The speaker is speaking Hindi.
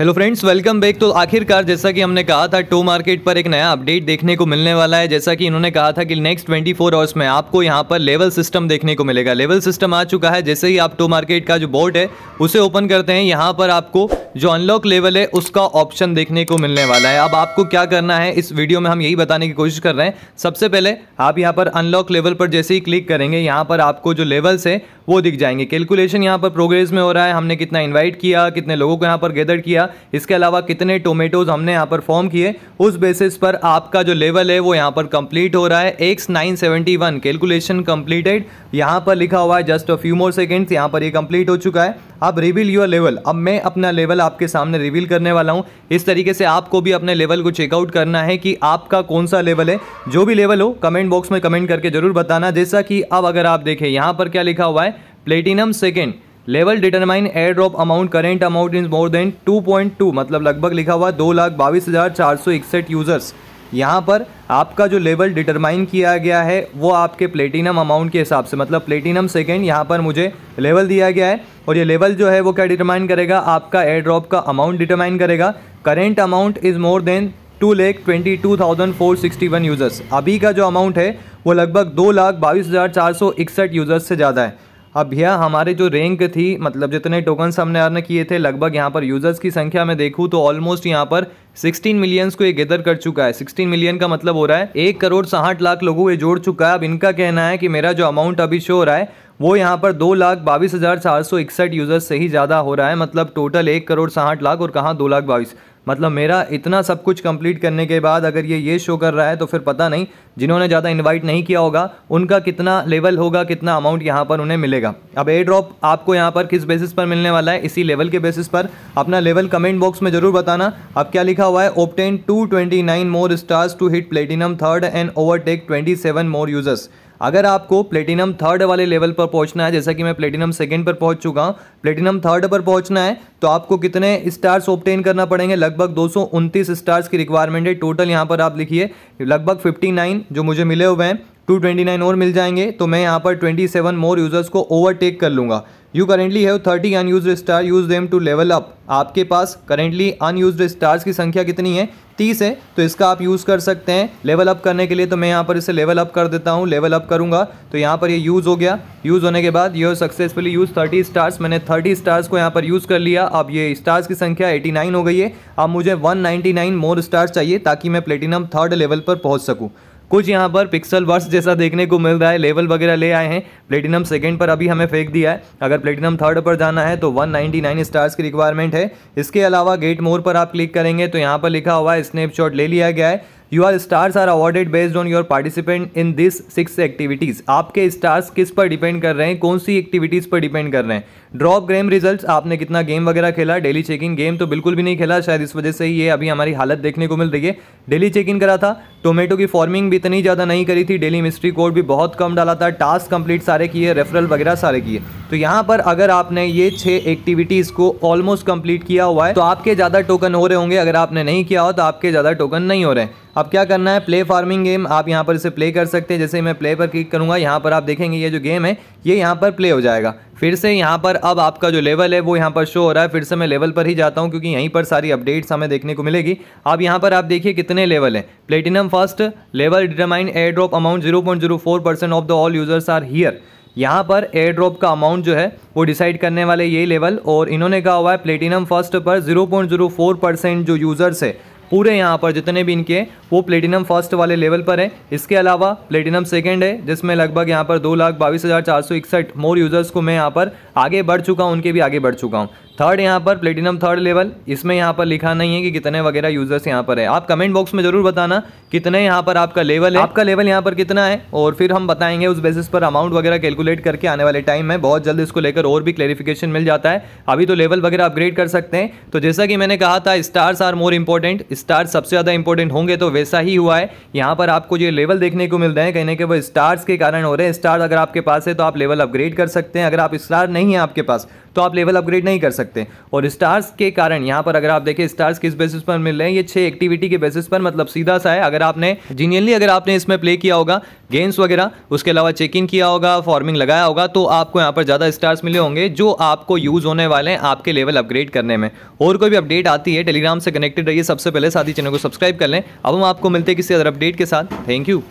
हेलो फ्रेंड्स वेलकम बैक तो आखिरकार जैसा कि हमने कहा था टो मार्केट पर एक नया अपडेट देखने को मिलने वाला है जैसा कि इन्होंने कहा था कि नेक्स्ट 24 आवर्स में आपको यहां पर लेवल सिस्टम देखने को मिलेगा लेवल सिस्टम आ चुका है जैसे ही आप टो मार्केट का जो बोर्ड है उसे ओपन करते हैं यहां पर आपको जो अनलॉक लेवल है उसका ऑप्शन देखने को मिलने वाला है अब आपको क्या करना है इस वीडियो में हम यही बताने की कोशिश कर रहे हैं सबसे पहले आप यहाँ पर अनलॉक लेवल पर जैसे ही क्लिक करेंगे यहाँ पर आपको जो लेवल्स है वो दिख जाएंगे कैलकुलेशन यहाँ पर प्रोग्रेस में हो रहा है हमने कितना इन्वाइट किया कितने लोगों को यहाँ पर गैदर किया इसके अलावा कितने टोमेटोज हमने यहाँ पर फॉर्म किए उस बेसिस पर आपका जो लेवल है वो यहाँ पर कंप्लीट हो रहा है X nine seventy one calculation completed यहाँ पर लिखा हुआ है just a few more seconds यहाँ पर ये कंप्लीट हो चुका है अब रिवील योर लेवल अब मैं अपना लेवल आपके सामने रिवील करने वाला हूँ इस तरीके से आपको भी अपने लेवल को चेकआउट करना है कि आपका कौन सा लेवल है जो भी लेवल हो कमेंट बॉक्स में कमेंट करके जरूर बताना जैसा कि अब अगर आप देखें यहाँ पर क्या लिखा हुआ है platinum second level determine air drop amount current amount is more than 2.2 मतलब लगभग लिखा हुआ दो लाख बाईस हज़ार चार सौ इकसठ यूज़र्स यहाँ पर आपका जो लेवल डिटरमाइन किया गया है वो आपके प्लेटिनम अमाउंट के हिसाब से मतलब प्लेटिनम सेकेंड यहाँ पर मुझे लेवल दिया गया है और ये लेवल जो है वो क्या डिटरमाइन करेगा आपका एयर ड्रॉप का अमाउंट डिटरमाइन करेगा current amount is more than two लेख twenty two thousand four sixty one users अभी का जो अमाउंट है वो लगभग दो लाख बाईस हज़ार चार सौ इकसठ यूज़र्स से ज़्यादा है अब भैया हमारे जो रैंक थी मतलब जितने टोकन्स हमने अर्न किए थे लगभग यहाँ पर यूज़र्स की संख्या में देखूँ तो ऑलमोस्ट यहाँ पर 16 मिलियंस को ये गेदर कर चुका है 16 मिलियन का मतलब हो रहा है एक करोड़ साठ लाख लोगों ये जोड़ चुका है अब इनका कहना है कि मेरा जो अमाउंट अभी शो हो रहा है वो यहाँ पर दो लाख बाईस हज़ार चार सौ इकसठ यूज़र्स से ही ज़्यादा हो रहा है मतलब टोटल एक करोड़ साठ लाख और कहाँ दो लाख बाईस मतलब मेरा इतना सब कुछ कंप्लीट करने के बाद अगर ये ये शो कर रहा है तो फिर पता नहीं जिन्होंने ज़्यादा इनवाइट नहीं किया होगा उनका कितना लेवल होगा कितना अमाउंट यहाँ पर उन्हें मिलेगा अब ए ड्रॉप आपको यहाँ पर किस बेसिस पर मिलने वाला है इसी लेवल के बेसिस पर अपना लेवल कमेंट बॉक्स में ज़रूर बताना अब क्या लिखा हुआ है obtain two twenty nine more stars to hit platinum third and overtake twenty seven more users अगर आपको प्लेटिनम थर्ड वाले लेवल पर पहुंचना है जैसा कि मैं प्लेटिनम सेकंड पर पहुंच चुका हूं प्लेटिनम थर्ड पर पहुंचना है तो आपको कितने स्टार्स ऑप्टेन करना पड़ेंगे लगभग दो स्टार्स की रिक्वायरमेंट है टोटल यहाँ पर आप लिखिए लगभग फिफ्टी जो मुझे मिले हुए हैं 229 और मिल जाएंगे तो मैं यहाँ पर 27 मोर यूज़र्स को ओवरटेक कर लूँगा you currently have 30 unused star use them to level up आपके पास करेंटली अनयूज स्टार्स की संख्या कितनी है 30 है तो इसका आप यूज़ कर सकते हैं लेवल अप करने के लिए तो मैं यहाँ पर इसे लेवल अप कर देता हूँ लेवल अप करूँगा तो यहाँ पर ये यह यूज़ हो गया यूज़ होने के बाद you successfully use thirty stars मैंने थर्टी स्टार्स को यहाँ पर यूज़ कर लिया अब ये स्टार्स की संख्या नाइन हो गई है अब मुझे नाइन मोर स्टार्स चाहिए ताकि मैं प्लेटिनम थर्ड लेवल पर पहुँच सकूँ कुछ यहाँ पर पिक्सल वर्स जैसा देखने को मिल रहा है लेवल वगैरह ले आए हैं प्लेटिनम सेकंड पर अभी हमें फेंक दिया है अगर प्लेटिनम थर्ड पर जाना है तो 199 स्टार्स की रिक्वायरमेंट है इसके अलावा गेट मोर पर आप क्लिक करेंगे तो यहाँ पर लिखा हुआ है स्नैपशॉट ले लिया गया है you are stars are awarded based on your participant in this six activities आपके स्टार्स किस पर डिपेंड कर रहे हैं कौन सी एक्टिविटीज़ पर डिपेंड कर रहे हैं ड्रॉप गेम रिजल्ट आपने कितना गेम वगैरह खेला डेली चेकिंग गेम तो बिल्कुल भी नहीं खेला शायद इस वजह से ही ये अभी हमारी हालत देखने को मिल रही है डेली चेकिंग करा था टोमेटो की फॉर्मिंग भी इतनी ज़्यादा नहीं करी थी डेली मिस्ट्री कोड भी बहुत कम डाला था टास्क कंप्लीट सारे किए रेफरल वगैरह सारे किए तो यहाँ पर अगर आपने ये छः एक्टिविटीज़ को ऑलमोस्ट कंप्लीट किया हुआ है तो आपके ज़्यादा टोकन हो रहे होंगे अगर आपने नहीं किया हो तो आपके ज़्यादा टोकन नहीं हो रहे हैं अब क्या करना है प्ले फार्मिंग गेम आप यहाँ पर इसे प्ले कर सकते हैं जैसे मैं प्ले पर क्लिक करूँगा यहाँ पर आप देखेंगे ये जो गेम है ये यहाँ पर प्ले हो जाएगा फिर से यहाँ पर अब आपका जो लेवल है वो यहाँ पर शो हो रहा है फिर से मैं लेवल पर ही जाता हूँ क्योंकि यहीं पर सारी अपडेट्स हमें देखने को मिलेगी अब यहाँ पर आप देखिए कितने लेवल हैं platinum first level determine air drop amount zero point zero four percent of the all users are here यहाँ पर एयर ड्रॉप का अमाउंट जो है वो डिसाइड करने वाले ये लेवल और इन्होंने कहा हुआ है प्लेटिनम फर्स्ट पर 0.04 परसेंट जो यूज़र्स है पूरे यहाँ पर जितने भी इनके वो प्लेटिनम फर्स्ट वाले लेवल पर है इसके अलावा प्लेटिनम सेकेंड है जिसमें लगभग यहाँ पर दो लाख बाईस हज़ार चार सौ इकसठ मोर यूज़र्स को मैं यहाँ पर आगे बढ़ चुका हूँ उनके भी आगे बढ़ चुका हूँ थर्ड यहाँ पर प्लेटिनम थर्ड लेवल इसमें यहाँ पर लिखा नहीं है कि कितने वगैरह यूजर्स यहाँ पर है आप कमेंट बॉक्स में जरूर बताना कितने यहाँ पर आपका लेवल है आपका लेवल यहाँ पर कितना है और फिर हम बताएंगे उस बेसिस पर अमाउंट वगैरह कैलकुलेट करके आने वाले टाइम में बहुत जल्द इसको लेकर और भी क्लेरिफिकेशन मिल जाता है अभी तो लेवल वगैरह अपग्रेड कर सकते हैं तो जैसा कि मैंने कहा था stars are more important star सबसे ज़्यादा इंपॉर्टेंट होंगे तो वैसा ही हुआ है यहाँ पर आपको जो लेवल देखने को मिल रहे हैं कहने के वो स्टार्स के कारण हो रहे हैं स्टार अगर आपके पास है तो आप लेवल अपग्रेड कर सकते हैं अगर आप स्टार नहीं है आपके पास तो आप लेवल अपग्रेड नहीं कर सकते और स्टार्स के कारण यहाँ पर अगर आप देखें स्टार्स किस बेसिस पर मिल रहे हैं ये छः एक्टिविटी के बेसिस पर मतलब सीधा सा है अगर आपने जीनियनली अगर आपने इसमें प्ले किया होगा गेम्स वगैरह उसके अलावा चेक इन किया होगा फॉर्मिंग लगाया होगा तो आपको यहाँ पर ज़्यादा स्टार्स मिले होंगे जो आपको यूज़ होने वाले हैं आपके लेवल अपग्रेड करने में और कोई भी अपडेट आती है टेलीग्राम से कनेक्टेड रहिए सबसे पहले साथ ही चैनल को सब्सक्राइब कर लें अब हम आपको मिलते हैं किसी अदर अपडेट के साथ थैंक यू